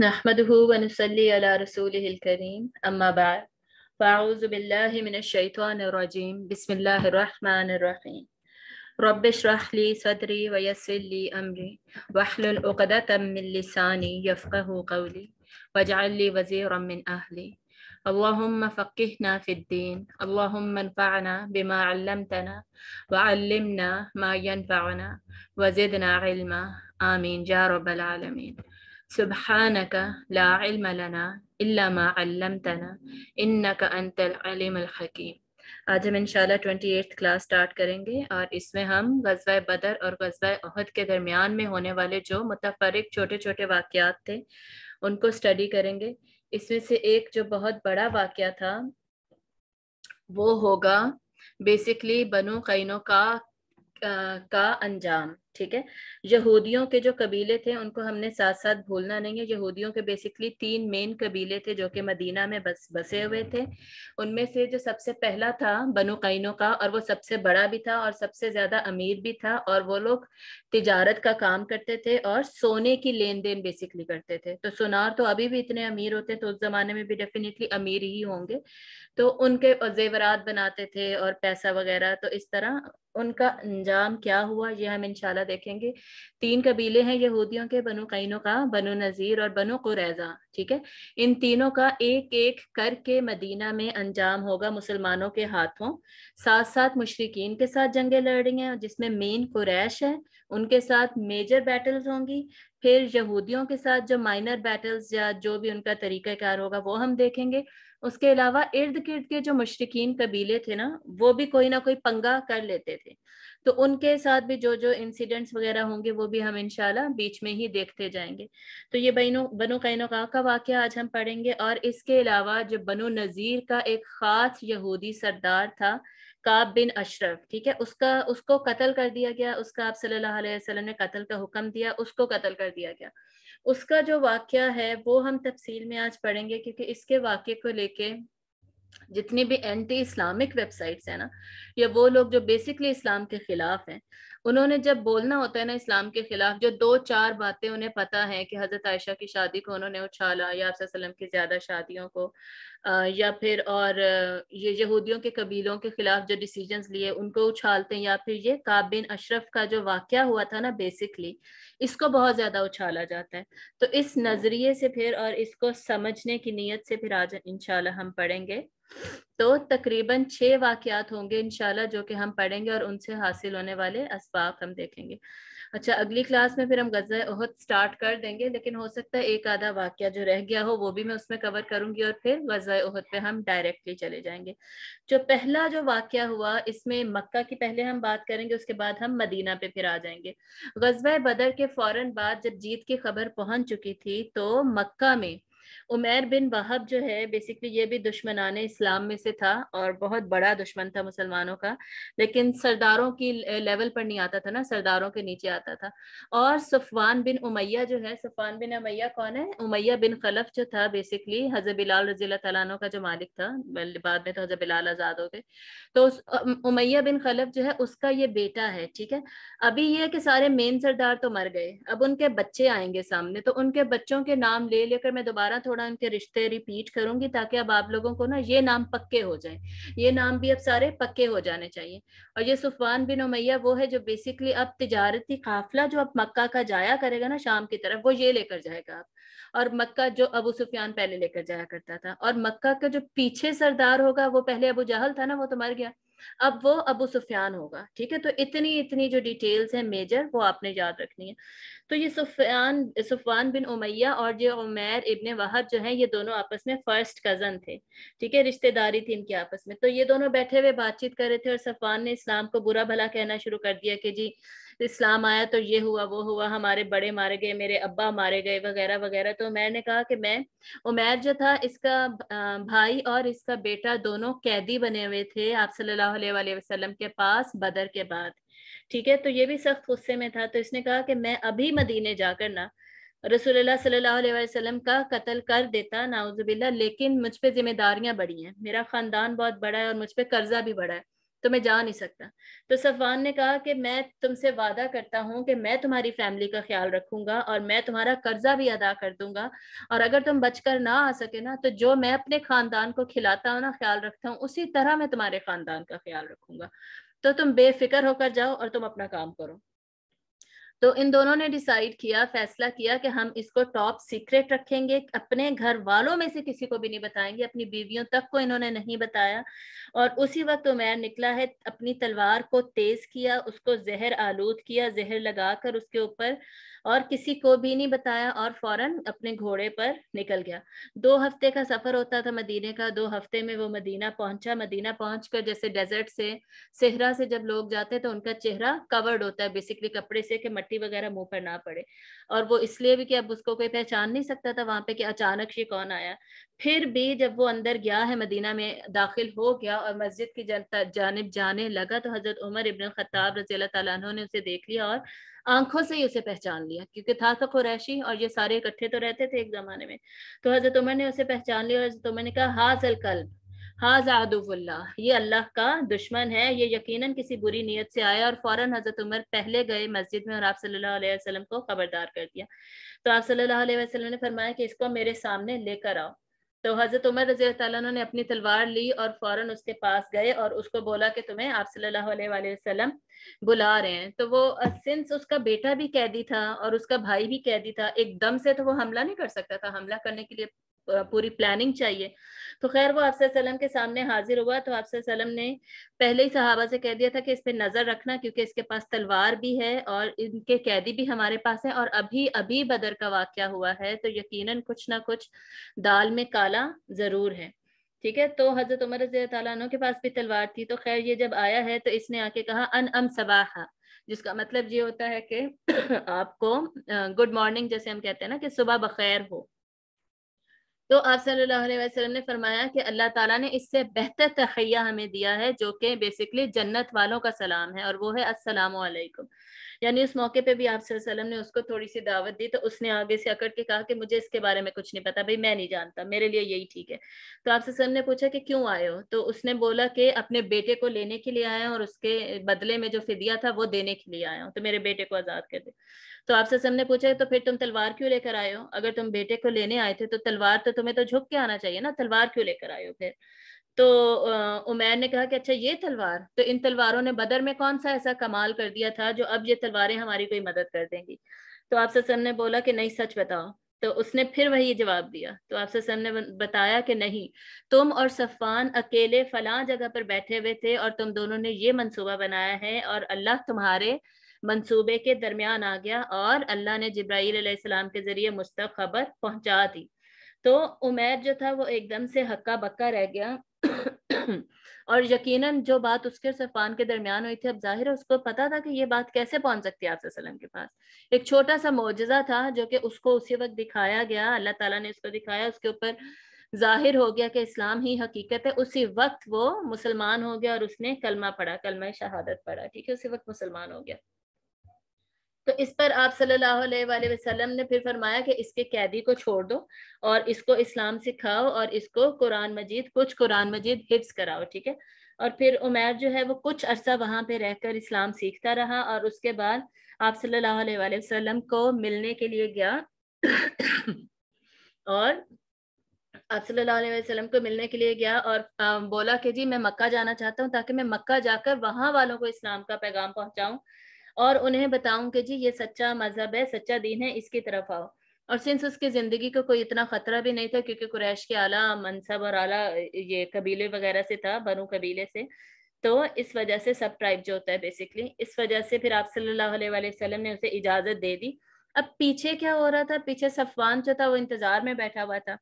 نحمده ونصلي على رسوله الكريم أما بعد فأعوذ بالله من الشيطان الرجيم بسم الله الرحمن الرحيم رب اشرح لي صدري ويسر لي أمري واحلل عقدة من لساني يفقه قولي واجعل لي وزيرا من أهلي اللهم فقهنا في الدين اللهم انفعنا بما علمتنا وعلمنا ما ينفعنا وزدنا علما آمين يا رب العالمين سبحانك لا علم لنا الا ما علمتنا انك انت العليم الحكيم आज हम इंशाल्लाह ट्वेंटी एट्थ क्लास स्टार्ट करेंगे और इसमें हम गजवा बदर और गजवा अहद के दरमियान में होने वाले जो मुतफरक छोटे छोटे वाक़ात थे उनको स्टडी करेंगे इसमें से एक जो बहुत बड़ा वाक़ था वो होगा बेसिकली बनो कैनों का का अंजाम ठीक है यहूदियों के जो कबीले थे उनको हमने साथ साथ भूलना नहीं है यहूदियों के बेसिकली तीन मेन कबीले थे जो कि मदीना में बस बसे हुए थे उनमें से जो सबसे पहला था बनु कैनों का और वो सबसे बड़ा भी था और सबसे ज्यादा अमीर भी था और वो लोग तिजारत का काम करते थे और सोने की लेन देन बेसिकली करते थे तो सोनार तो अभी भी इतने अमीर होते तो उस जमाने में भी डेफिनेटली अमीर ही होंगे तो उनके जेवरात बनाते थे और पैसा वगैरह तो इस तरह उनका अंजाम क्या हुआ ये हम इंशाल्लाह देखेंगे तीन कबीले हैं यहूदियों के बनु कैनो का बनु नज़ीर और बनु कुरैजा ठीक है इन तीनों का एक एक करके मदीना में अंजाम होगा मुसलमानों के हाथों साथ साथ मुशरकिन के साथ जंगे लड़ेंगे जिसमें मेन कुरैश है उनके साथ मेजर बैटल्स होंगी फिर यहूदियों के साथ जो माइनर बैटल्स या जो भी उनका तरीक़ाकार होगा वो हम देखेंगे उसके अलावा इर्द गिर्द के जो मुशरकिन कबीले थे ना वो भी कोई ना कोई पंगा कर लेते थे तो उनके साथ भी जो जो इंसिडेंट्स वगैरह होंगे वो भी हम इनशाला बीच में ही देखते जाएंगे तो ये बनो बनो कैनो का वाक्य आज हम पढ़ेंगे और इसके अलावा जो बनो नज़ीर का एक ख़ास यहूदी सरदार था काब बिन अशरफ ठीक है उसका उसको कत्ल कर दिया गया उसका आप सल्लल्लाहु अलैहि वसल्लम ने कत्ल का हुक्म दिया उसको कत्ल कर दिया गया उसका जो वाक्य है वो हम तफसील में आज पढ़ेंगे क्योंकि इसके वाक्य को लेके जितनी भी एंटी इस्लामिक वेबसाइट्स हैं ना या वो लोग जो बेसिकली इस्लाम के खिलाफ हैं उन्होंने जब बोलना होता है ना इस्लाम के खिलाफ जो दो चार बातें उन्हें पता है कि हजरत आयशा की शादी को उन्होंने उछाला या आपसे की ज्यादा शादियों को या फिर और ये यहूदियों के कबीलों के खिलाफ जो डिसीजंस लिए उनको उछालते हैं या फिर ये काबिन अशरफ का जो वाक्य हुआ था ना बेसिकली इसको बहुत ज़्यादा उछाला जाता है तो इस नज़रिए से फिर और इसको समझने की नीयत से फिर आज इनशाला हम पढ़ेंगे तो तकरीबन छः वाक्यात होंगे इनशाला जो कि हम पढ़ेंगे और उनसे हासिल होने वाले इसबाक हम देखेंगे अच्छा अगली क्लास में फिर हम गजा ओहद स्टार्ट कर देंगे लेकिन हो सकता है एक आधा वाक्य जो रह गया हो वो भी मैं उसमें कवर करूंगी और फिर गजा उहद पे हम डायरेक्टली चले जाएंगे जो पहला जो वाक्य हुआ इसमें मक्का की पहले हम बात करेंगे उसके बाद हम मदीना पे फिर आ जाएंगे गजब बदर के फौरन बाद जब जीत की खबर पहुंच चुकी थी तो मक्का में उमेर बिन वहब जो है बेसिकली ये भी दुश्मनान इस्लाम में से था और बहुत बड़ा दुश्मन था मुसलमानों का लेकिन सरदारों की लेवल पर नहीं आता था ना सरदारों के नीचे आता था और सुफवान बिन उमैया जो है सुफान बिन उमैया कौन है उमैया बिन खलफ जो था बेसिकली हजर बिलाल रजी तला का जो मालिक था बाद में तो हजर बिलाल आज़ाद हो गए तो उमैया बिन खलफ जो है उसका ये बेटा है ठीक है अभी ये कि सारे मेन सरदार तो मर गए अब उनके बच्चे आएंगे सामने तो उनके बच्चों के नाम ले लेकर मैं दोबारा थोड़ा थोड़ा उनके रिश्ते रिपीट करूंगी ताकि अब आप लोगों को ना ये नाम पक्के हो जाए ये नाम भी अब सारे पक्के हो जाने चाहिए और ये सुफान बिन उमैया वो है जो बेसिकली अब तजारती काफिला जो अब मक्का का जाया करेगा ना शाम की तरफ वो ये लेकर जाएगा आप और मक्का जो अबू सुफियान पहले लेकर जाया करता था और मक्का का जो पीछे सरदार होगा वो पहले अबू जहल था ना वो तो मर गया अब वो अबू सुफियान होगा ठीक है तो इतनी इतनी जो डिटेल्स हैं मेजर वो आपने याद रखनी है तो ये सुफियान सुफान बिन उमैया और ये उमैर इबन वहब जो हैं ये दोनों आपस में फर्स्ट कज़न थे ठीक है रिश्तेदारी थी इनके आपस में तो ये दोनों बैठे हुए बातचीत कर रहे थे और सफान ने इस्लाम को बुरा भला कहना शुरू कर दिया कि जी इस्लाम आया तो ये हुआ वो हुआ हमारे बड़े मारे गए मेरे अब्बा मारे गए वगैरह वगैरह तो मैंने कहा कि मैं उमैर जो था इसका भाई और इसका बेटा दोनों कैदी बने हुए थे आप सल्लल्लाहु अलैहि वसल्लम के पास बदर के बाद ठीक है तो ये भी सख्त गुस्से में था तो इसने कहा कि मैं अभी मदीने जाकर ना रसूलुल्लाह सल्लल्लाहु अलैहि वसल्लम का कत्ल कर देता नाउजबिल्ला लेकिन मुझ पर जिम्मेदारियां बड़ी हैं मेरा ख़ानदान बहुत बड़ा है और मुझ पर कर्जा भी बड़ा है तो मैं जा नहीं सकता तो सफवान ने कहा कि मैं तुमसे वादा करता हूँ कि मैं तुम्हारी फैमिली का ख्याल रखूंगा और मैं तुम्हारा कर्जा भी अदा कर दूंगा और अगर तुम बचकर ना आ सके ना तो जो मैं अपने खानदान को खिलाता हूँ ना ख्याल रखता हूँ उसी तरह मैं तुम्हारे खानदान का ख्याल रखूंगा तो तुम बेफिक्र होकर जाओ और तुम अपना काम करो तो इन दोनों ने डिसाइड किया फैसला किया कि हम इसको टॉप सीक्रेट रखेंगे अपने घर वालों में से किसी को भी नहीं बताएंगे अपनी बीवियों तक को इन्होंने नहीं बताया और उसी वक्त उमैर निकला है अपनी तलवार को तेज किया उसको जहर आलूद किया जहर लगाकर उसके ऊपर और किसी को भी नहीं बताया और फौरन अपने घोड़े पर निकल गया दो हफ्ते का सफर होता था मदीने का दो हफ्ते में वो मदीना पहुंचा मदीना पहुंच कर जैसे डेजर्ट से सेहरा से जब लोग जाते तो उनका चेहरा कवर्ड होता है बेसिकली कपड़े से कि पट्टी वगैरह मुंह पर ना पड़े और वो इसलिए भी कि अब उसको कोई पहचान नहीं सकता था वहां पे कि अचानक से कौन आया फिर भी जब वो अंदर गया है मदीना में दाखिल हो गया और मस्जिद की जनता जानब जाने लगा तो हजरत उमर इबन खत्ताब रजी अल्लाह ने उसे देख लिया और आंखों से ही उसे पहचान लिया क्योंकि था तो कुरैशी और ये सारे इकट्ठे तो रहते थे एक जमाने में तो हजरत उमर ने उसे पहचान लिया और हजरत उमर ने कहा हाजल कल्ब हाजादुल्ला ये अल्लाह का दुश्मन है ये यकीनन किसी बुरी नीयत से आया और फौरन हजरत उमर पहले गए मस्जिद में और आप सल्लल्लाहु अलैहि वसल्लम को खबरदार कर दिया तो आप सल्लल्लाहु अलैहि वसल्लम ने फरमाया कि इसको मेरे सामने लेकर आओ तो हजरत उमर रजी तु ने अपनी तलवार ली और फौरन उसके पास गए और उसको बोला कि तुम्हें आप सल्लल्लाहु अलैहि वसल्लम बुला रहे हैं तो वो सिंस उसका बेटा भी कैदी था और उसका भाई भी कैदी था एकदम से तो वो हमला नहीं कर सकता था हमला करने के लिए पूरी प्लानिंग चाहिए तो खैर वो सलम के सामने हाजिर हुआ तो सलम ने पहले ही सहाबा से कह दिया था कि इस पर नज़र रखना क्योंकि इसके पास तलवार भी है और इनके कैदी भी हमारे पास है और अभी अभी बदर का वाक्य हुआ है तो यकीनन कुछ ना कुछ दाल में काला ज़रूर है ठीक है तो हज़रत उमर तु के पास भी तलवार थी तो खैर ये जब आया है तो इसने आके कहा अन अम सबाहा जिसका मतलब ये होता है कि आपको गुड मॉर्निंग जैसे हम कहते हैं ना कि सुबह बखैर हो तो आप सल्लल्लाहु अलैहि वसल्लम ने फरमाया कि अल्लाह ताला ने इससे बेहतर तखैया हमें दिया है जो कि बेसिकली जन्नत वालों का सलाम है और वो है अस्सलाम वालेकुम यानी उस मौके पे भी आप वसल्लम ने उसको थोड़ी सी दावत दी तो उसने आगे से अकड़ के कहा कि मुझे इसके बारे में कुछ नहीं पता भाई मैं नहीं जानता मेरे लिए यही ठीक है तो आप वसल्लम ने पूछा कि क्यों आए हो तो उसने बोला कि अपने बेटे को लेने के लिए आया और उसके बदले में जो फिदिया था वो देने के लिए आया हूँ तो मेरे बेटे को आज़ाद कर दे तो आपसे सबने पूछा तो फिर तुम तलवार क्यों लेकर आए हो अगर तुम बेटे को लेने आए थे तो तलवार तो तुम्हें तो झुक के आना चाहिए ना तलवार क्यों लेकर आए हो फिर तो उमैर ने कहा कि अच्छा ये तलवार तो इन तलवारों ने बदर में कौन सा ऐसा कमाल कर दिया था जो अब ये तलवारें हमारी कोई मदद कर देंगी तो आप ससन ने बोला कि नहीं सच बताओ तो उसने फिर वही जवाब दिया तो आप सर ने बताया कि नहीं तुम और सफ़ान अकेले फला जगह पर बैठे हुए थे और तुम दोनों ने ये मंसूबा बनाया है और अल्लाह तुम्हारे मंसूबे के दरमियान आ गया और अल्लाह ने जब्राईसम के ज़रिए मुझ तक खबर पहुंचा दी तो उमेर जो था वो एकदम से हक्का बक्का रह गया और यकीनन जो बात उसके और सफान के दरमियान हुई थी अब जाहिर है उसको पता था कि ये बात कैसे पहुंच सकती है आपसे के पास एक छोटा सा मुआजा था जो कि उसको उसी वक्त दिखाया गया अल्लाह ताला ने उसको दिखाया उसके ऊपर जाहिर हो गया कि इस्लाम ही हकीकत है उसी वक्त वो मुसलमान हो गया और उसने कलमा पढ़ा कलमा शहादत पढ़ा ठीक है उसी वक्त मुसलमान हो गया तो इस पर आप सल्लल्लाहु अलैहि वसल्लम ने फिर फरमाया कि इसके कैदी को छोड़ दो और इसको इस्लाम सिखाओ और इसको कुरान मजीद कुछ कुरान मजीद हिफ्स कराओ ठीक है और फिर उमैर जो है वो कुछ अरसा वहाँ पे रहकर इस्लाम सीखता रहा और उसके बाद आप सल्लल्लाहु अलैहि वसल्लम को मिलने के लिए गया और आप सल्लल्लाहु अलैहि वसल्लम को मिलने के लिए गया और बोला कि जी मैं मक्का जाना चाहता हूँ ताकि मैं मक्का जाकर वहाँ वालों को इस्लाम का पैगाम पहुँचाऊँ और उन्हें बताऊं कि जी ये सच्चा मजहब है सच्चा दीन है इसकी तरफ आओ और सिंस उसकी ज़िंदगी को कोई इतना ख़तरा भी नहीं था क्योंकि कुरैश के आला मनसब और आला ये कबीले वगैरह से था बनू कबीले से तो इस वजह से सब ट्राइब जो होता है बेसिकली इस वजह से फिर आप सल्लल्लाहु अलैहि वसल्लम ने उसे इजाज़त दे दी अब पीछे क्या हो रहा था पीछे सफवान जो था वो इंतज़ार में बैठा हुआ था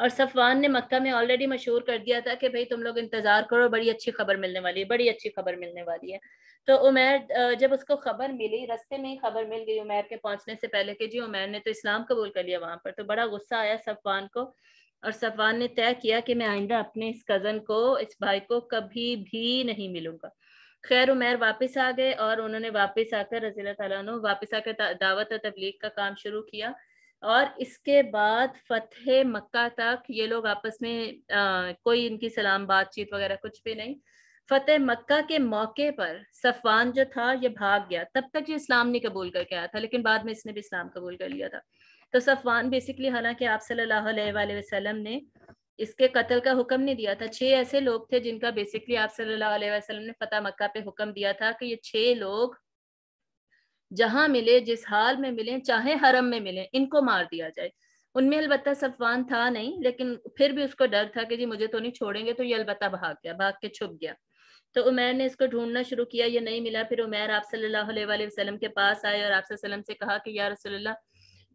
और सफवान ने मक्का में ऑलरेडी मशहूर कर दिया था कि भाई तुम लोग इंतज़ार करो बड़ी अच्छी खबर मिलने वाली है बड़ी अच्छी खबर मिलने वाली है तो उमेर जब उसको खबर मिली रस्ते में ही खबर मिल गई उमैर के पहुंचने से पहले कि जी उमैर ने तो इस्लाम कबूल कर लिया वहां पर तो बड़ा गुस्सा आया सफवान को और सफवान ने तय किया कि मैं आइंदा अपने इस कज़न को इस भाई को कभी भी नहीं मिलूंगा खैर उमेर वापस आ गए और उन्होंने वापस आकर रजील वापस आकर दावत और तबलीग का काम शुरू किया और इसके बाद फतेह मक्का तक ये लोग आपस में आ, कोई इनकी सलाम बातचीत वगैरह कुछ भी नहीं फतेह मक्का के मौके पर सफवान जो था ये भाग गया तब तक ये इस्लाम नहीं कबूल करके आया था लेकिन बाद में इसने भी इस्लाम कबूल कर लिया था तो सफवान बेसिकली हालांकि आप सल्लल्लाहु ने इसके कत्ल का हुक्म नहीं दिया था छह ऐसे लोग थे जिनका बेसिकली आप सल्लाम ने फतेह मक्का पे हुक्म दिया था कि ये छह लोग जहां मिले जिस हाल में मिले चाहे हरम में मिले इनको मार दिया जाए उनमें अलबत्ता सफवान था नहीं लेकिन फिर भी उसको डर था कि जी मुझे तो नहीं छोड़ेंगे तो ये अलबत्ता भाग गया भाग के छुप गया तो उमैर ने इसको ढूंढना शुरू किया ये नहीं मिला फिर उमैर आप सल्लल्लाहु वसलम के पास आए और आप से कहा कि या रसोल्ला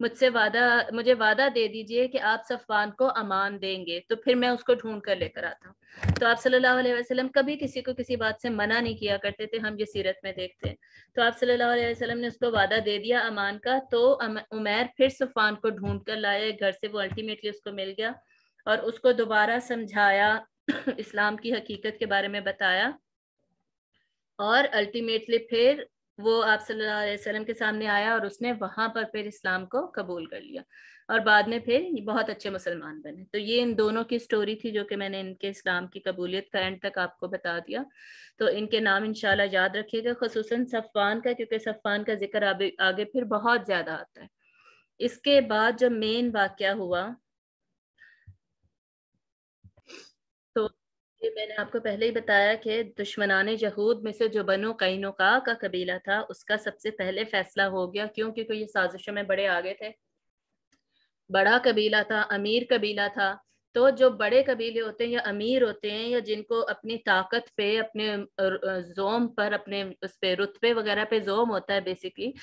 मुझसे वादा मुझे वादा दे दीजिए कि आप सफवान को अमान देंगे तो फिर मैं उसको ढूंढ कर लेकर आता हूँ तो आप सल्लल्लाहु अलैहि वसल्लम कभी किसी को किसी बात से मना नहीं किया करते थे हम ये सीरत में देखते हैं तो आप सल्लल्लाहु अलैहि वसल्लम ने उसको वादा दे दिया अमान का तो उमैर फिर सफवान को ढूंढ कर लाया घर से वो अल्टीमेटली उसको मिल गया और उसको दोबारा समझाया इस्लाम की हकीकत के बारे में बताया और अल्टीमेटली फिर वो आप सल्लल्लाहु अलैहि वसल्लम के सामने आया और उसने वहाँ पर फिर इस्लाम को कबूल कर लिया और बाद में फिर बहुत अच्छे मुसलमान बने तो ये इन दोनों की स्टोरी थी जो कि मैंने इनके इस्लाम की कबूलियत का एंड तक आपको बता दिया तो इनके नाम इनशाला याद रखिएगा खसूस सफ़ान का क्योंकि सफ़ान का जिक्र आगे, फिर बहुत ज़्यादा आता है इसके बाद जो मेन वाक्य हुआ जैसे मैंने आपको पहले ही बताया कि दुश्मनान जहूद में से जो बनो कईनुका का कबीला था उसका सबसे पहले फैसला हो गया क्यों क्योंकि ये साजिशों में बड़े आगे थे बड़ा कबीला था अमीर कबीला था तो जो बड़े कबीले होते हैं या अमीर होते हैं या जिनको अपनी ताकत पे अपने जोम पर अपने उस पे रुतबे वगैरह पे जोम होता है बेसिकली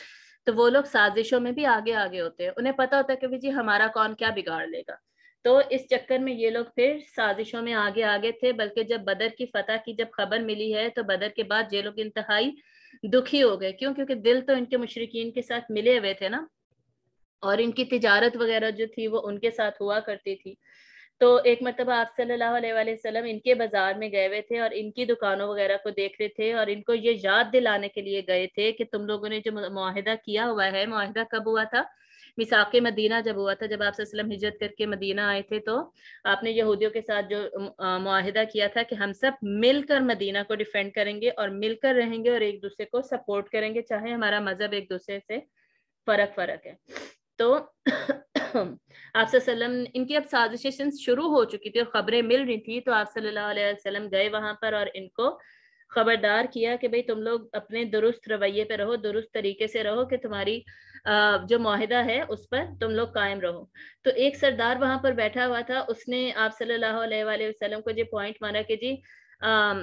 तो वो लोग साजिशों में भी आगे आगे होते हैं उन्हें पता होता है कि भाई जी हमारा कौन क्या बिगाड़ लेगा तो इस चक्कर में ये लोग फिर साजिशों में आगे आगे थे बल्कि जब बदर की फतह की जब खबर मिली है तो बदर के बाद ये लोग इंतहाई दुखी हो गए क्यों क्योंकि दिल तो इनके मुशरकिन के साथ मिले हुए थे ना और इनकी तिजारत वगैरह जो थी वो उनके साथ हुआ करती थी तो एक मरतबा आप सल्लल्लाहु अलैहि वसल्लम इनके बाजार में गए हुए थे और इनकी दुकानों वगैरह को देख रहे थे और इनको ये याद दिलाने के लिए गए थे कि तुम लोगों ने जो मुहिदा किया हुआ है माहिदा कब हुआ था मिसाक मदीना जब हुआ था जब आप हिजरत करके मदीना आए थे तो आपने यहूदियों के साथ जो माहिदा किया था कि हम सब मिलकर मदीना को डिफेंड करेंगे और मिलकर रहेंगे और एक दूसरे को सपोर्ट करेंगे चाहे हमारा मजहब एक दूसरे से फर्क फर्क है तो आप इनकी अब साजिशन शुरू हो चुकी थी और खबरें मिल रही थी तो आप सल्लल्लाहु अलैहि वसल्लम गए वहां पर और इनको खबरदार किया कि भाई तुम लोग अपने दुरुस्त रवैये पे रहो दुरुस्त तरीके से रहो कि तुम्हारी जो माहिदा है उस पर तुम लोग कायम रहो तो एक सरदार वहां पर बैठा हुआ था उसने आप सल्लल्लाहु अलैहि वसल्लम को जो पॉइंट मारा कि जी अः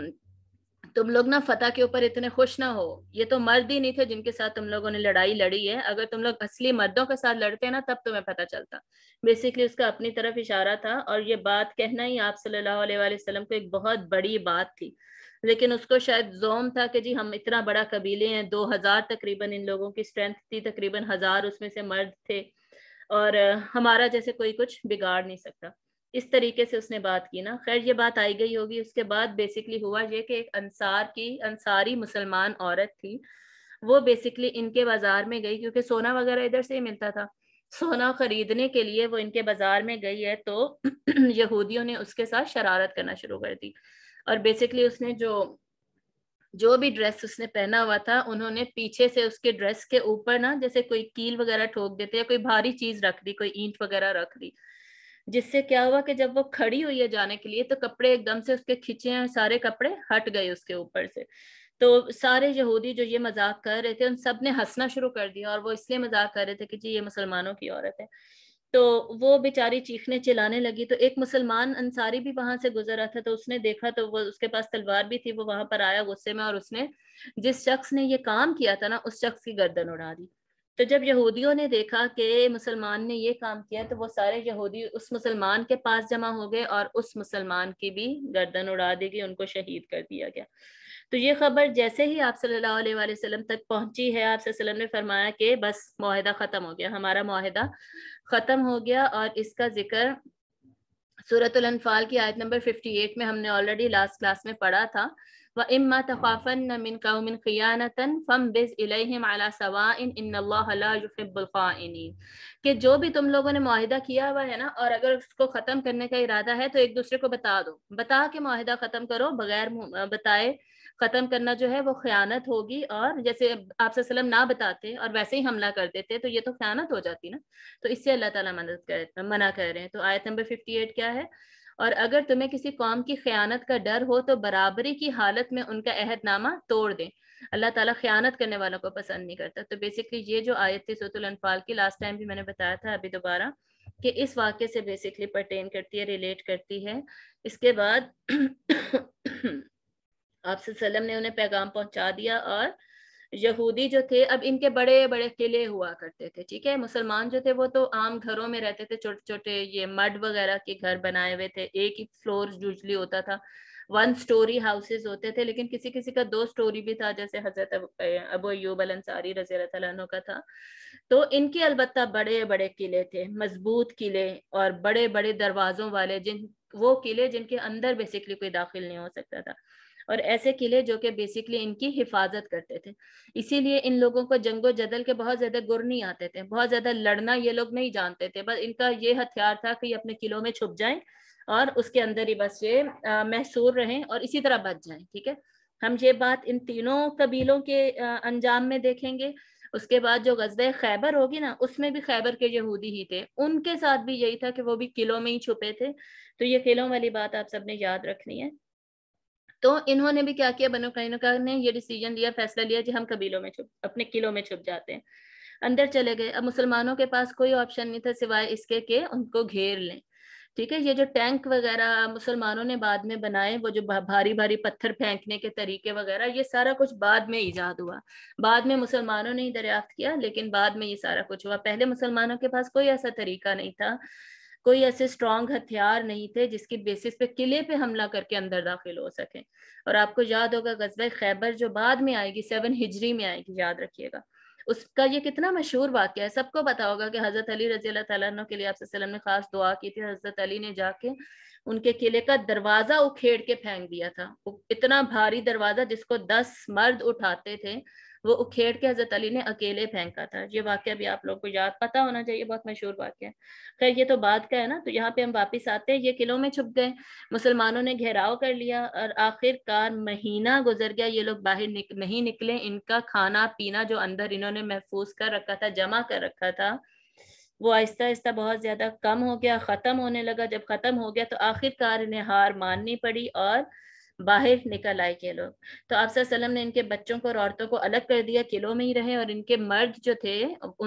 तुम लोग ना फतह के ऊपर इतने खुश ना हो ये तो मर्द ही नहीं थे जिनके साथ तुम लोगों ने लड़ाई लड़ी है अगर तुम लोग असली मर्दों के साथ लड़ते ना तब तुम्हें पता चलता बेसिकली उसका अपनी तरफ इशारा था और ये बात कहना ही आप सल्लल्लाहु अलैहि वसल्लम को एक बहुत बड़ी बात थी लेकिन उसको शायद जोम था कि जी हम इतना बड़ा कबीले हैं दो हज़ार तकरीबन इन लोगों की स्ट्रेंथ थी तकरीबन हज़ार उसमें से मर्द थे और हमारा जैसे कोई कुछ बिगाड़ नहीं सकता इस तरीके से उसने बात की ना खैर ये बात आई गई होगी उसके बाद बेसिकली हुआ ये कि एक अंसार की अंसारी मुसलमान औरत थी वो बेसिकली इनके बाजार में गई क्योंकि सोना वगैरह इधर से ही मिलता था सोना खरीदने के लिए वो इनके बाजार में गई है तो यहूदियों ने उसके साथ शरारत करना शुरू कर दी और बेसिकली उसने जो जो भी ड्रेस उसने पहना हुआ था उन्होंने पीछे से उसके ड्रेस के ऊपर ना जैसे कोई कील वगैरह ठोक देते या कोई भारी चीज रख दी कोई ईंट वगैरह रख दी जिससे क्या हुआ कि जब वो खड़ी हुई है जाने के लिए तो कपड़े एकदम से उसके खींचे हैं सारे कपड़े हट गए उसके ऊपर से तो सारे यहूदी जो ये मजाक कर रहे थे उन सब ने हंसना शुरू कर दिया और वो इसलिए मजाक कर रहे थे कि जी ये मुसलमानों की औरत है तो वो बेचारी चीखने चिल्लाने लगी तो एक मुसलमान अंसारी भी वहां से गुजर रहा था तो उसने देखा तो वो उसके पास तलवार भी थी वो वहां पर आया गुस्से में और उसने जिस शख्स ने ये काम किया था ना उस शख्स की गर्दन उड़ा दी तो जब यहूदियों ने देखा कि मुसलमान ने ये काम किया तो वो सारे यहूदी उस मुसलमान के पास जमा हो गए और उस मुसलमान की भी गर्दन उड़ा दी गई उनको शहीद कर दिया गया तो ये खबर जैसे ही आप सल्लल्लाहु अलैहि वसल्लम तक पहुंची है आप ने फरमाया कि बस माहिदा ख़त्म हो गया हमारा माहिदा ख़त्म हो गया और इसका जिक्र सूरतुल अनफाल की आयत नंबर 58 में हमने ऑलरेडी लास्ट क्लास में पढ़ा था وإما تخافن من قوم खियानता फमबिज इलैहिम अला सवाइन इन्नल्लाह ला युहिब्बुल खाइनीन कि जो भी तुम लोगों ने माहिदा किया हुआ है ना और अगर उसको ख़त्म करने का इरादा है तो एक दूसरे को बता दो बता के माहिदा ख़त्म करो बगैर बताए ख़त्म करना जो है वो ख़यानत होगी और जैसे आप वसलम ना बताते और वैसे ही हमला कर देते तो ये तो ख़यानत हो जाती ना तो इससे अल्लाह ताला मदद कर मना कर रहे हैं तो आयत नंबर फिफ्टी एट क्या है और अगर तुम्हें किसी कौम की खयानत का डर हो तो बराबरी की हालत में उनका अहदनामा तोड़ दें अल्लाह ताला खयानत करने वालों को पसंद नहीं करता तो बेसिकली ये जो आयत थी सतुलफाल की लास्ट टाइम भी मैंने बताया था अभी दोबारा कि इस वाक्य से बेसिकली परटेन करती है रिलेट करती है इसके बाद आपसे सलम ने उन्हें पैगाम पहुंचा दिया और यहूदी जो थे अब इनके बड़े बड़े किले हुआ करते थे ठीक है मुसलमान जो थे वो तो आम घरों में रहते थे छोटे छोटे ये मड वगैरह के घर बनाए हुए थे एक ही फ्लोर यूजली होता था वन स्टोरी हाउसेज होते थे लेकिन किसी किसी का दो स्टोरी भी था जैसे हजरत अबू अंसारी रजी का था तो इनके अलबत्ता बड़े बड़े किले थे मजबूत किले और बड़े बड़े दरवाजों वाले जिन वो किले जिनके अंदर बेसिकली कोई दाखिल नहीं हो सकता था और ऐसे किले जो कि बेसिकली इनकी हिफाजत करते थे इसीलिए इन लोगों को जंगो जदल के बहुत ज्यादा गुर नहीं आते थे बहुत ज्यादा लड़ना ये लोग नहीं जानते थे बस इनका ये हथियार था कि ये अपने किलों में छुप जाएं और उसके अंदर ही बस ये महसूर रहें और इसी तरह बच जाएं ठीक है हम ये बात इन तीनों कबीलों के अंजाम में देखेंगे उसके बाद जो गजब खैबर होगी ना उसमें भी खैबर के यहूदी ही थे उनके साथ भी यही था कि वो भी किलों में ही छुपे थे तो ये किलों वाली बात आप सबने याद रखनी है तो इन्होंने भी क्या किया बनो करीनका ने ये डिसीजन लिया फैसला लिया कि हम कबीलों में छुप अपने किलों में छुप जाते हैं अंदर चले गए अब मुसलमानों के पास कोई ऑप्शन नहीं था सिवाय इसके के उनको घेर लें ठीक है ये जो टैंक वगैरह मुसलमानों ने बाद में बनाए वो जो भारी भारी पत्थर फेंकने के तरीके वगैरह ये सारा कुछ बाद में ईजाद हुआ बाद में मुसलमानों ने ही दरियाफ्त किया लेकिन बाद में ये सारा कुछ हुआ पहले मुसलमानों के पास कोई ऐसा तरीका नहीं था कोई ऐसे स्ट्रॉन्ग हथियार नहीं थे जिसकी बेसिस पे किले पे हमला करके अंदर दाखिल हो सके और आपको याद होगा गजब खैबर जो बाद में आएगी सेवन हिजरी में आएगी याद रखिएगा उसका ये कितना मशहूर वाक्य है सबको पता होगा कि हजरत अली रजी अल्लाह के लिए आपसे ने खास दुआ की थी हजरत अली ने जाके उनके किले का दरवाजा उखेड़ के फेंक दिया था इतना भारी दरवाजा जिसको दस मर्द उठाते थे वो उखेड़ के हजरत अली ने अकेले फेंका था ये वाक्य भी आप लोग को याद पता होना चाहिए बहुत मशहूर वाक्य है खैर ये तो बात का है ना तो यहाँ पे हम वापस आते हैं ये किलों में छुप गए मुसलमानों ने घेराव कर लिया और आखिरकार महीना गुजर गया ये लोग बाहर निक, नहीं निकले इनका खाना पीना जो अंदर इन्होंने महफूज कर रखा था जमा कर रखा था वो आहिस्ता आहिस्ता बहुत ज़्यादा कम हो गया ख़त्म होने लगा जब ख़त्म हो गया तो आखिरकार इन्हें हार माननी पड़ी और बाहर निकल आए के लोग तो आप सल्लम ने इनके बच्चों को और औरतों को अलग कर दिया किलों में ही रहे और इनके मर्द जो थे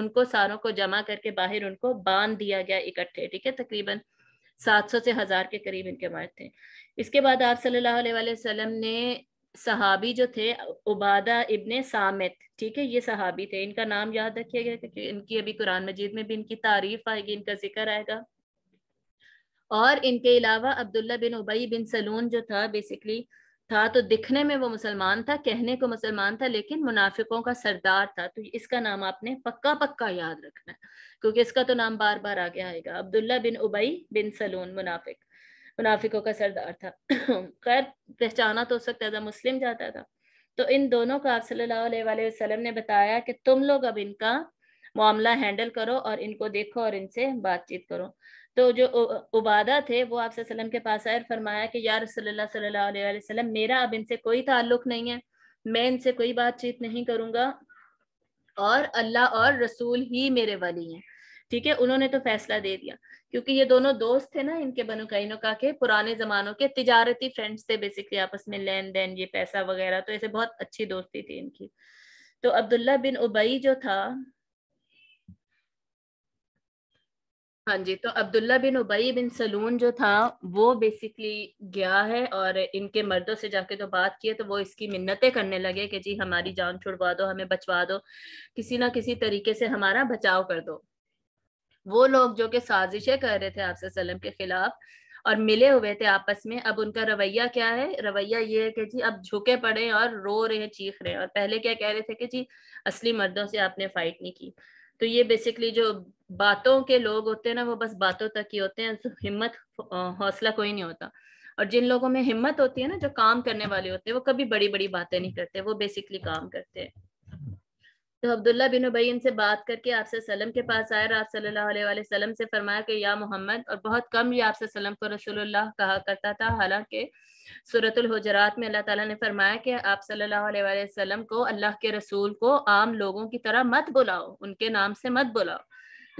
उनको सारों को जमा करके बाहर उनको बांध दिया गया इकट्ठे ठीक है तकरीबन 700 से हजार के करीब इनके मर्द थे इसके बाद आप सल्लाम ने सहाबी जो थे उबादा इबन सामित ठीक है ये सहाबी थे इनका नाम याद रखिएगा क्योंकि इनकी अभी कुरान मजीद में भी इनकी तारीफ आएगी इनका जिक्र आएगा और इनके अलावा अब्दुल्ला बिन उबई बिन सलून जो था बेसिकली था तो दिखने में वो मुसलमान था कहने को मुसलमान था लेकिन मुनाफिकों का सरदार था तो इसका नाम आपने पक्का पक्का याद रखना है क्योंकि इसका तो नाम बार बार आगे आएगा अब्दुल्ला बिन उबई बिन सलून मुनाफिक मुनाफिकों का सरदार था खैर पहचाना तो उस वक्त ऐसा मुस्लिम जाता था तो इन दोनों को आप सल्लल्लाहु ने बताया कि तुम लोग अब इनका मामला हैंडल करो और इनको देखो और इनसे बातचीत करो तो जो उबादा थे वो आप वसल्लम के पास आए और फरमाया कि यार सल्ला मेरा अब इनसे कोई ताल्लुक नहीं है मैं इनसे कोई बातचीत नहीं करूँगा और अल्लाह और रसूल ही मेरे वली हैं ठीक है उन्होंने तो फैसला दे दिया क्योंकि ये दोनों दोस्त थे ना इनके बनु का के पुराने जमानों के तजारती फ्रेंड्स थे बेसिकली आपस में लेन देन ये पैसा वगैरह तो ऐसे बहुत अच्छी दोस्ती थी इनकी तो अब्दुल्ला बिन उबई जो था हाँ जी तो अब्दुल्ला बिन उबई बिन सलून जो था वो बेसिकली गया है और इनके मर्दों से जाके तो बात की तो वो इसकी मिन्नतें करने लगे कि जी हमारी जान छुड़वा दो हमें बचवा दो किसी ना किसी तरीके से हमारा बचाव कर दो वो लोग जो कि साजिशें कर रहे थे आपसे सलम के खिलाफ और मिले हुए थे आपस में अब उनका रवैया क्या है रवैया ये है कि जी अब झुके पड़े और रो रहे हैं चीख रहे हैं और पहले क्या कह रहे थे कि जी असली मर्दों से आपने फाइट नहीं की तो ये बेसिकली जो बातों के लोग होते हैं ना वो बस बातों तक ही होते हैं तो हिम्मत हौसला कोई नहीं होता और जिन लोगों में हिम्मत होती है ना जो काम करने वाले होते हैं वो कभी बड़ी बड़ी बातें नहीं करते वो बेसिकली काम करते हैं तो अब्दुल्ला बिन उबई इनसे बात करके आपसे सलम के पास आए और आप सल्लल्लाहु अलैहि वसल्लम से फरमाया कि या मोहम्मद और बहुत कम ये आपसे सलम को रसूलुल्लाह कहा करता था हालांकि सूरतुल हजरात में अल्लाह ताला ने फरमाया कि आप सल्लल्लाहु अलैहि वसल्लम को अल्लाह के रसूल को आम लोगों की तरह मत बुलाओ उनके नाम से मत बुलाओ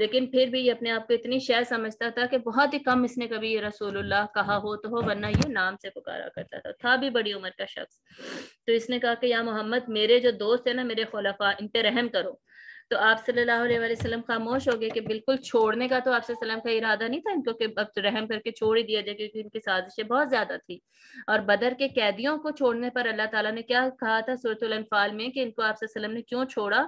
लेकिन फिर भी ये अपने आप को इतनी शय समझता था कि बहुत ही कम इसने कभी रसूलुल्लाह कहा हो तो हो वरना ये नाम से पुकारा करता था था भी बड़ी उम्र का शख्स तो इसने कहा कि या मोहम्मद मेरे जो दोस्त है ना मेरे खलफा इन पे रहम करो तो आप सल्लल्लाहु अलैहि वसल्लम खामोश हो गए कि बिल्कुल छोड़ने का तो आप सल्लम का इरादा नहीं था इनको कि अब तो रहम करके छोड़ ही दिया जाए क्योंकि इनकी साजिशें बहुत ज्यादा थी और बदर के कैदियों को छोड़ने पर अल्लाह ताला ने क्या कहा था सूरतुल्फाल में कि इनको आप सल्लम ने क्यों छोड़ा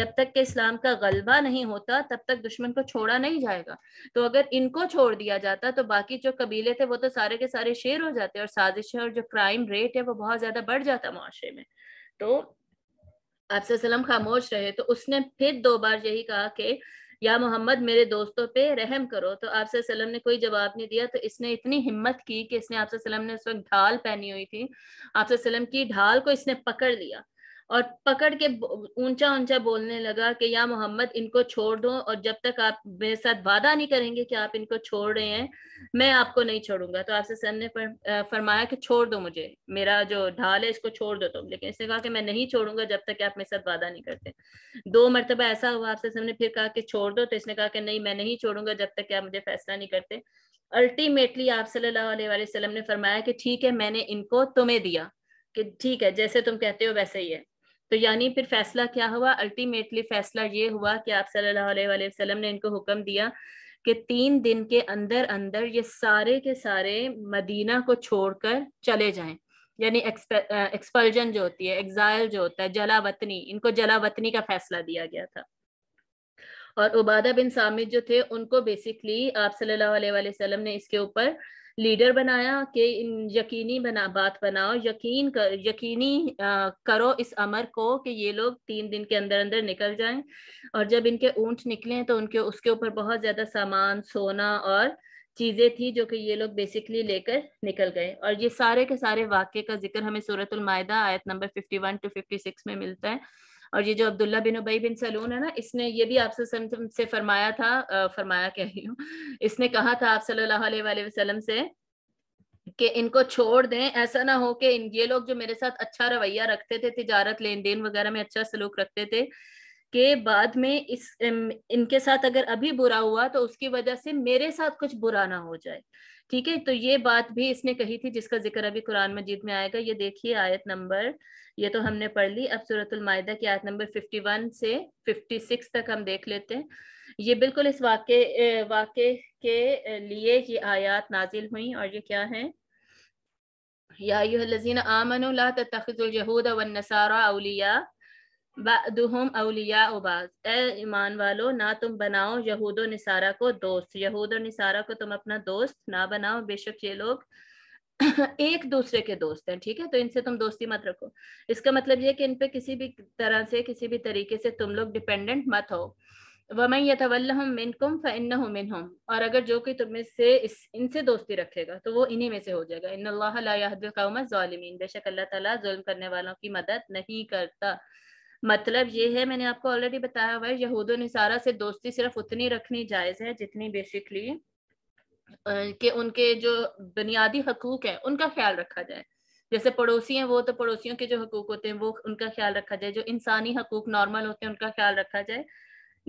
जब तक के इस्लाम का गलबा नहीं होता तब तक दुश्मन को छोड़ा नहीं जाएगा तो अगर इनको छोड़ दिया जाता तो बाकी जो कबीले थे वो तो सारे के सारे शेर हो जाते और साजिशें और जो क्राइम रेट है वो बहुत ज्यादा बढ़ जाता माशरे में तो आपसे खामोश रहे तो उसने फिर दो बार यही कहा कि या मोहम्मद मेरे दोस्तों पे रहम करो तो आपसे सलम ने कोई जवाब नहीं दिया तो इसने इतनी हिम्मत की कि इसने आपसे सलम ने उस वक्त ढाल पहनी हुई थी आपसे सलम की ढाल को इसने पकड़ लिया और पकड़ के ऊंचा ऊंचा बोलने लगा कि या मोहम्मद इनको छोड़ दो और जब तक आप मेरे साथ वादा नहीं करेंगे कि आप इनको छोड़ रहे हैं मैं आपको नहीं छोड़ूंगा तो आपसे सर ने फरमाया कि छोड़ दो मुझे मेरा जो ढाल है इसको छोड़ दो तुम लेकिन इसने कहा कि मैं नहीं छोड़ूंगा जब तक आप मेरे साथ वादा नहीं करते दो मरतबा ऐसा हुआ आपसे सर ने फिर कहा कि छोड़ दो तो इसने कहा कि नहीं मैं नहीं छोड़ूंगा जब तक आप मुझे फैसला नहीं करते अल्टीमेटली आप सल्लल्लाहु अलैहि वसल्लम ने फरमाया कि ठीक है मैंने इनको तुम्हें दिया कि ठीक है जैसे तुम कहते हो वैसे ही है तो यानी फिर फैसला क्या हुआ अल्टीमेटली फैसला ये हुआ कि आप सल्लल्लाहु अलैहि वसल्लम ने इनको हुक्म दिया कि तीन दिन के अंदर अंदर ये सारे के सारे मदीना को छोड़कर चले जाएं यानी एक्सपल्जन जो होती है एग्जाइल जो होता है जलावतनी इनको जलावतनी का फैसला दिया गया था और उबादा बिन सामिद जो थे उनको बेसिकली आप सल्लल्लाहु अलैहि वसल्लम ने इसके ऊपर लीडर बनाया कि यकीनी बना बात बनाओ यकीन कर यकीनी आ, करो इस अमर को कि ये लोग तीन दिन के अंदर अंदर निकल जाएं और जब इनके ऊँट निकले तो उनके उसके ऊपर बहुत ज़्यादा सामान सोना और चीज़ें थी जो कि ये लोग बेसिकली लेकर निकल गए और ये सारे के सारे वाक्य का जिक्र हमें सूरतुल मायदा आयत नंबर 51 टू 56 में मिलता है और ये जो अब्दुल्ला बिन उबई बिन सलून है ना इसने ये भी आपसे से फरमाया था फरमाया कह रही हूँ इसने कहा था आप सल्लल्लाहु अलैहि वसल्लम से कि इनको छोड़ दें ऐसा ना हो कि ये लोग जो मेरे साथ अच्छा रवैया रखते थे तिजारत लेन देन वगैरह में अच्छा सलूक रखते थे के बाद में इस इनके साथ अगर अभी बुरा हुआ तो उसकी वजह से मेरे साथ कुछ बुरा ना हो जाए ठीक है तो ये बात भी इसने कही थी जिसका जिक्र अभी कुरान मजीद में आएगा ये देखिए आयत नंबर ये तो हमने पढ़ ली अब सूरतुल मायदा की आयत नंबर 51 से 56 तक हम देख लेते हैं ये बिल्कुल इस वाक्य वाक्य के लिए ये आयात नाजिल हुई और ये क्या है या लजीन आमन ला तखजुलयहूद वन नसारा अलिया बादुहम अलिया उबाज ए ईमान वालो ना तुम बनाओ यहूद नसारा को दोस्त यहूद नसारा को तुम अपना दोस्त ना बनाओ बेशक ये लोग एक दूसरे के दोस्त हैं ठीक है तो इनसे तुम दोस्ती मत रखो इसका मतलब ये कि इन पे किसी भी तरह से किसी भी तरीके से तुम लोग डिपेंडेंट मत हो वमन यतवल्लहुम मिनकुम मिन हम और अगर जो कि तुम से इस इनसे दोस्ती रखेगा तो वो इन्हीं में से हो जाएगा इन अल्लाह बेशक अल्लाह ताला जुल्म करने वालों की मदद नहीं करता मतलब ये है मैंने आपको ऑलरेडी बताया हुआ है यहूद निसारा से दोस्ती सिर्फ उतनी रखनी जायज है जितनी बेसिकली के उनके जो बुनियादी हकूक है उनका ख्याल रखा जाए जैसे पड़ोसी हैं वो तो पड़ोसियों के जो हकूक होते हैं वो उनका ख्याल रखा जाए जो इंसानी हकूक नॉर्मल होते हैं उनका ख्याल रखा जाए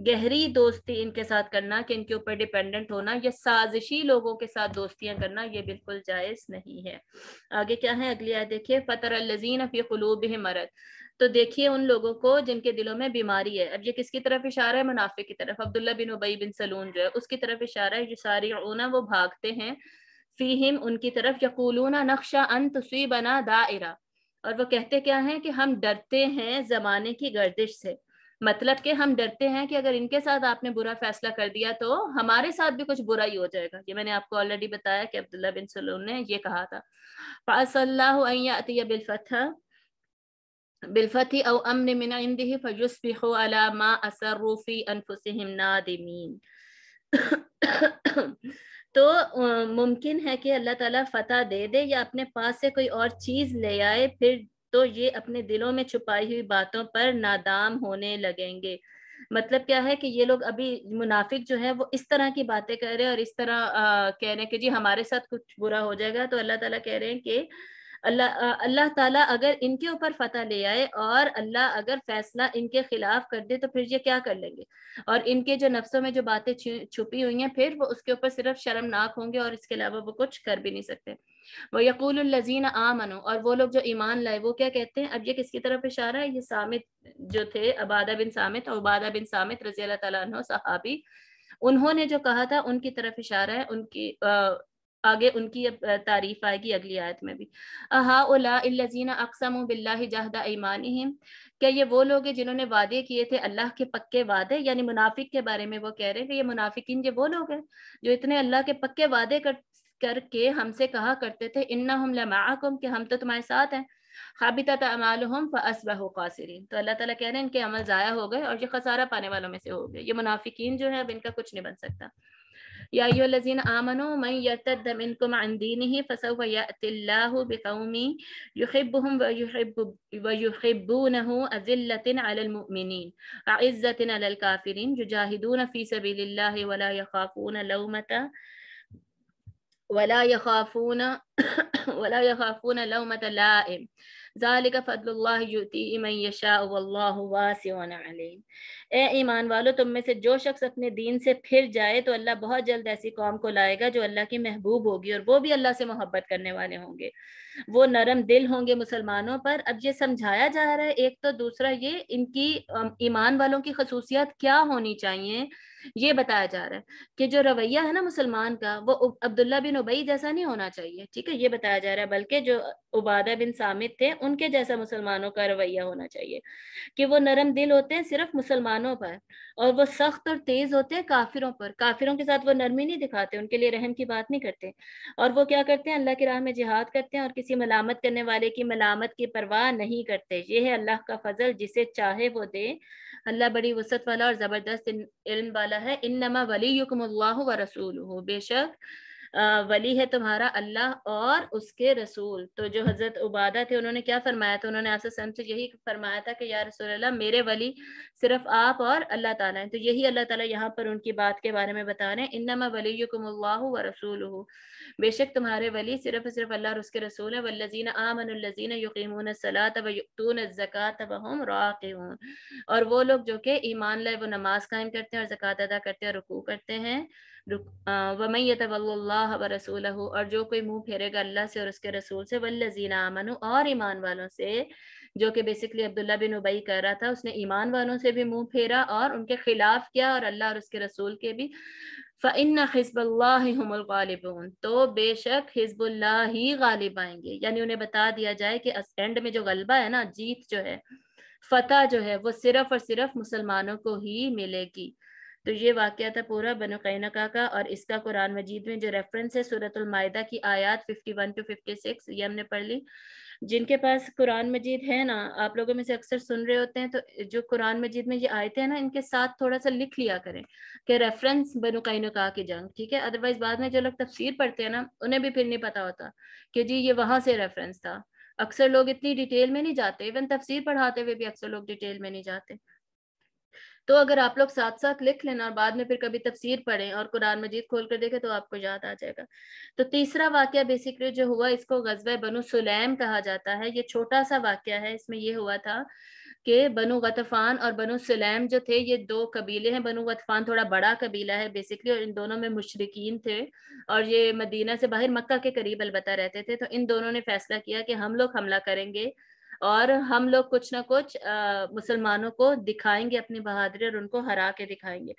गहरी दोस्ती इनके साथ करना कि इनके ऊपर डिपेंडेंट होना या साजिशी लोगों के साथ दोस्तियां करना ये बिल्कुल जायज नहीं है आगे क्या है अगली आय देखिए फतर लजीन अफी खलूब मरद तो देखिए उन लोगों को जिनके दिलों में बीमारी है अब ये किसकी तरफ इशारा है मुनाफे की तरफ अब्दुल्ला बिन उबई बिन सलून जो है उसकी तरफ इशारा है जो सारी ऊना वो भागते हैं फ़ीहिम उनकी तरफ यकूलूना नक्शा अन बना दायरा और वो कहते क्या हैं कि हम डरते हैं ज़माने की गर्दिश से मतलब कि हम डरते हैं कि अगर इनके साथ आपने बुरा फैसला कर दिया तो हमारे साथ भी कुछ बुरा ही हो जाएगा ये मैंने आपको ऑलरेडी बताया कि अब्दुल्ला बिन सलून ने ये कहा था फ़ासल्ला बिलफ़तः بالفتح أو أمن من عنده فيصبحوا على ما أسروا في أنفسهم نادمين तो मुमकिन है कि अल्लाह ताला फतह दे दे या अपने पास से कोई और चीज़ ले आए फिर तो ये अपने दिलों में छुपाई हुई बातों पर नादाम होने लगेंगे मतलब क्या है कि ये लोग अभी मुनाफिक जो है वो इस तरह की बातें कर रहे हैं और इस तरह आ, कह रहे हैं कि जी हमारे साथ कुछ बुरा हो जाएगा तो अल्लाह ताला कह रहे हैं कि अल्लाह अल्लाह ताला अगर इनके ऊपर फतह ले आए और अल्लाह अगर फैसला इनके खिलाफ कर दे तो फिर ये क्या कर लेंगे और इनके जो नफ्सों में जो बातें छुपी हुई हैं फिर वो उसके ऊपर सिर्फ शर्मनाक होंगे और इसके अलावा वो कुछ कर भी नहीं सकते वो यकूल लजीन मनो और वो लोग जो ईमान लाए वो क्या कहते हैं अब ये किसकी तरफ इशारा है ये सामित जो थे अबादा बिन सामित और उबादा बिन सामित रजी अल्लाह तहबी उन्होंने जो कहा था उनकी तरफ इशारा है उनकी आगे उनकी तारीफ आएगी अगली आयत में भी अहा अकसम अक्सम बिल्लाहदा ईमान क्या ये वो लोग हैं जिन्होंने वादे किए थे अल्लाह के पक्के वादे यानी मुनाफिक के बारे में वो कह रहे हैं कि ये मुनाफिकीन ये वो लोग हैं जो इतने अल्लाह के पक्के वादे कर करके हमसे कहा करते थे इन्ना हम लमाकुम कि हम तो तुम्हारे साथ हैं हाबिता तमालहम फ़सबह तो अल्लाह तला कह रहे हैं इनके अमल ज़ाया हो गए और ये खसारा पाने वालों में से हो गए ये मुनाफिकीन जो है अब इनका कुछ नहीं बन सकता يا أيها الذين آمنوا من يرتد منكم عن دينه فسوف يأتي الله بقوم يحبهم ويحب ويحبونه أذلة على المؤمنين أعزة على الكافرين يجاهدون في سبيل الله ولا يخافون لومة ولا يخافون ولا يخافون لومة لائم ईमान वालो तुम में से जो शख्स अपने दीन से फिर जाए तो अल्लाह बहुत जल्द ऐसी कौम को लाएगा जो अल्लाह की महबूब होगी और वो भी अल्लाह से मोहब्बत करने वाले होंगे वो नरम दिल होंगे मुसलमानों पर अब ये समझाया जा रहा है एक तो दूसरा ये इनकी ईमान वालों की खसूसियात क्या होनी चाहिए ये बताया जा रहा है कि जो रवैया है ना मुसलमान का वो अब्दुल्ला बिन उबई जैसा नहीं होना चाहिए ठीक है ये बताया जा रहा है बल्कि जो उबादा बिन सामिद थे उनके जैसा मुसलमानों का रवैया होना चाहिए कि वो नरम दिल होते हैं सिर्फ मुसलमानों पर और वो सख्त और तेज होते हैं काफिरों पर काफिरों के साथ वो नरमी नहीं दिखाते उनके लिए रहम की बात नहीं करते और वो क्या करते हैं अल्लाह की राह में जिहाद करते हैं और किसी मलामत करने वाले की मलामत की परवाह नहीं करते ये है अल्लाह का फजल जिसे चाहे वो दे अल्लाह बड़ी वसत वाला और ज़बरदस्त इल्म वाला है इन नमा वली युकम्ला व रसूल हो बेशक वली है तुम्हारा अल्लाह और उसके रसूल तो जो हजरत उबादा थे उन्होंने क्या फरमाया था उन्होंने आपसे सम से यही फरमाया था कि या रसूल अल्लाह मेरे वली सिर्फ आप और अल्लाह ताला हैं तो यही अल्लाह ताला यहाँ पर उनकी बात के बारे में बता रहे हैं इन्नमा वलीकुमुल्लाह व रसूल बेशक तुम्हारे वली सिर्फ सिर्फ अल्लाह और उसके रसूल है वल्लजीन आमनजीन यकीमून सलात वतून वहम राक़िऊन और वो लोग जो कि ईमान लाए वो नमाज कायम करते हैं और जक़ात अदा करते हैं रुकू करते हैं वमैत हो और जो कोई मुंह फेरेगा अल्लाह से और उसके रसूल से वल्लजीना अमन और ईमान वालों से जो कि बेसिकली अब्दुल्ला बिन उबई कर रहा था उसने ईमान वालों से भी मुंह फेरा और उनके खिलाफ किया और अल्लाह और उसके रसूल के भी फ़िन हिजबल्लाबून तो बेशक हिजबुल्ला ही गालिब आएंगे यानी उन्हें बता दिया जाए कि एंड में जो गलबा है ना जीत जो है फतेह जो है वो सिर्फ और सिर्फ मुसलमानों को ही मिलेगी तो ये वाक़ था पूरा बनो कैनका का और इसका कुरान मजीद में जो रेफरेंस है सूरतमायदा की आयात fifty one to fifty six ये हमने पढ़ ली जिनके पास कुरान मजीद है ना आप लोगों में से अक्सर सुन रहे होते हैं तो जो कुरान मजीद में ये आए हैं ना इनके साथ थोड़ा सा लिख लिया करें कि रेफरेंस बनो कैनका की जंग ठीक है अदरवाइज बाद में जो लोग तफसीर पढ़ते हैं ना उन्हें भी फिर नहीं पता होता कि जी ये वहाँ से रेफरेंस था अक्सर लोग इतनी डिटेल में नहीं जाते इवन तफसीर पढ़ाते हुए भी अक्सर लोग डिटेल में नहीं जाते तो अगर आप लोग साथ साथ लिख लेना और बाद में फिर कभी तफसीर पढ़ें और कुरान मजीद खोल कर देखें तो आपको याद आ जाएगा तो तीसरा वाक्य बेसिकली जो हुआ इसको गजब बनु सुलैम कहा जाता है ये छोटा सा वाक्य है इसमें यह हुआ था कि बनु गतफान और बनु सुलैम जो थे ये दो कबीले हैं बनु गतफान थोड़ा बड़ा कबीला है बेसिकली और इन दोनों में मुशरकिन थे और ये मदीना से बाहर मक्का के करीब अलबत्ता रहते थे तो इन दोनों ने फैसला किया कि हम लोग हमला करेंगे और हम लोग कुछ ना कुछ मुसलमानों को दिखाएंगे अपनी बहादुरी और उनको हरा के दिखाएंगे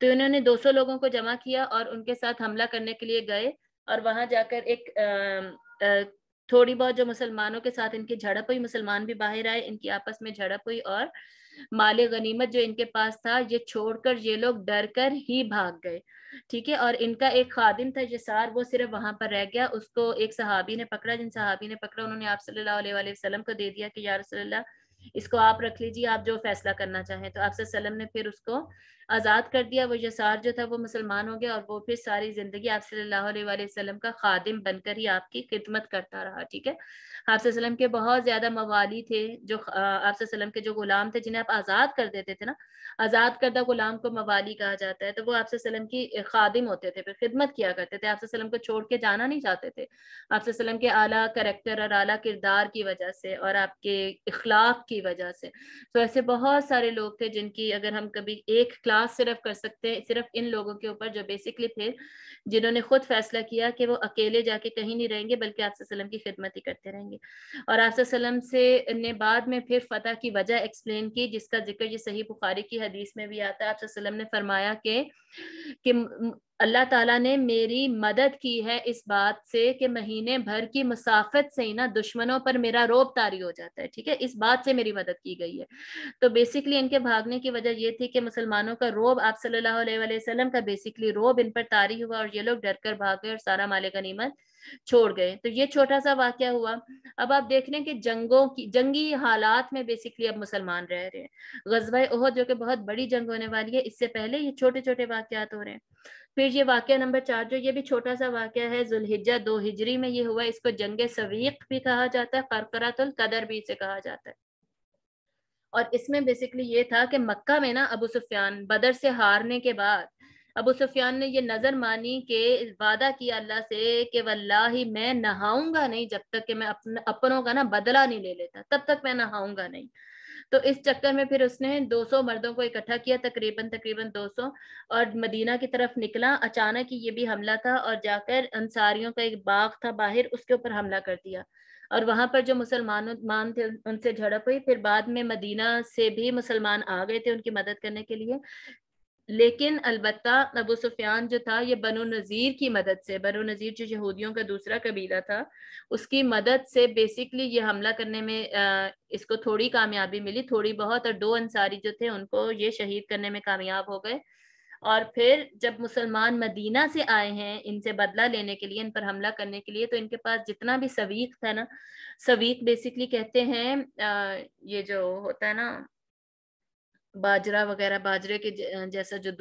तो इन्होंने 200 लोगों को जमा किया और उनके साथ हमला करने के लिए गए और वहां जाकर एक आ, आ, थोड़ी बहुत जो मुसलमानों के साथ इनकी झड़प हुई मुसलमान भी बाहर आए इनकी आपस में झड़प हुई और माल गनीमत जो इनके पास था ये छोड़कर ये लोग डर कर ही भाग गए ठीक है और इनका एक खादिम था जसार वो सिर्फ वहां पर रह गया उसको एक सहाबी ने पकड़ा जिन सहाबी ने पकड़ा उन्होंने आप सल्लाम को दे दिया कि यार इसको आप रख लीजिए आप जो फैसला करना चाहें तो आपसे सलम ने फिर उसको आज़ाद कर दिया वो यसार जो था वो मुसलमान हो गया और वो फिर सारी ज़िंदगी आप सल्लल्लाहु अलैहि वसल्लम का खादिम बनकर ही आपकी खिदमत करता रहा ठीक है आप के बहुत ज़्यादा मवाली थे जो आप के जो ग़ुलाम थे जिन्हें आप आज़ाद कर देते थे ना आज़ाद करदा ग़ुलाम को मवाली कहा जाता है तो वो आप वसल्लम की खादिम होते थे फिर खिदमत किया करते थे आप को छोड़ के जाना नहीं चाहते थे आप के आला करेक्टर और आला किरदार की वजह से और आपके इखलाक की वजह से तो ऐसे बहुत सारे लोग थे जिनकी अगर हम कभी एक क्लास एतराज सिर्फ कर सकते हैं सिर्फ इन लोगों के ऊपर जो बेसिकली फिर जिन्होंने खुद फैसला किया कि वो अकेले जाके कहीं नहीं रहेंगे बल्कि आप वसलम की खिदमत ही करते रहेंगे और आप वसलम से ने बाद में फिर फतेह की वजह एक्सप्लेन की जिसका जिक्र ये सही बुखारी की हदीस में भी आता है आपसे वसलम ने फरमाया कि अल्लाह ताला ने मेरी मदद की है इस बात से कि महीने भर की मुसाफत से ही ना दुश्मनों पर मेरा रोब तारी हो जाता है ठीक है इस बात से मेरी मदद की गई है तो बेसिकली इनके भागने की वजह ये थी कि मुसलमानों का रोब आप सल्लल्लाहु अलैहि वसल्लम का बेसिकली रोब इन पर तारी हुआ और ये लोग डर कर भाग गए और सारा माले गनीमत छोड़ गए तो ये छोटा सा वाक्य हुआ अब आप देख रहे हैं कि जंगों की जंगी हालात में बेसिकली अब मुसलमान रह रहे हैं गजबा ओहद जो कि बहुत बड़ी जंग होने वाली है इससे पहले ये छोटे छोटे वाक्यात हो रहे हैं फिर ये वाक्य नंबर चार जो ये भी छोटा सा वाक्य है जुल्हिजा दो हिजरी में ये हुआ इसको जंग सवीक भी कहा जाता है करकरातुल कदर भी इसे कहा जाता है और इसमें बेसिकली ये था कि मक्का में ना अबू सुफियान बदर से हारने के बाद अबू सुफियान ने ये नज़र मानी के वादा किया अल्लाह से कि ही मैं नहाऊंगा नहीं जब तक कि मैं अपन, अपनों का ना बदला नहीं ले लेता तब तक मैं नहाऊंगा नहीं तो इस चक्कर में फिर उसने 200 मर्दों को इकट्ठा किया तकरीबन तकरीबन 200 और मदीना की तरफ निकला अचानक ही ये भी हमला था और जाकर अंसारियों का एक बाग था बाहर उसके ऊपर हमला कर दिया और वहां पर जो मुसलमान मान थे उनसे झड़प हुई फिर बाद में मदीना से भी मुसलमान आ गए थे उनकी मदद करने के लिए लेकिन अलबत् अबू सुफियान जो था ये बनो नज़ीर की मदद से बनो नज़ीर जो यहूदियों का दूसरा कबीला था उसकी मदद से बेसिकली ये हमला करने में आ, इसको थोड़ी कामयाबी मिली थोड़ी बहुत और दो अंसारी जो थे उनको ये शहीद करने में कामयाब हो गए और फिर जब मुसलमान मदीना से आए हैं इनसे बदला लेने के लिए इन पर हमला करने के लिए तो इनके पास जितना भी सवीक था ना सवीक बेसिकली कहते हैं ये जो होता है ना बाजरा वगैरह बाजरे के जैसा जो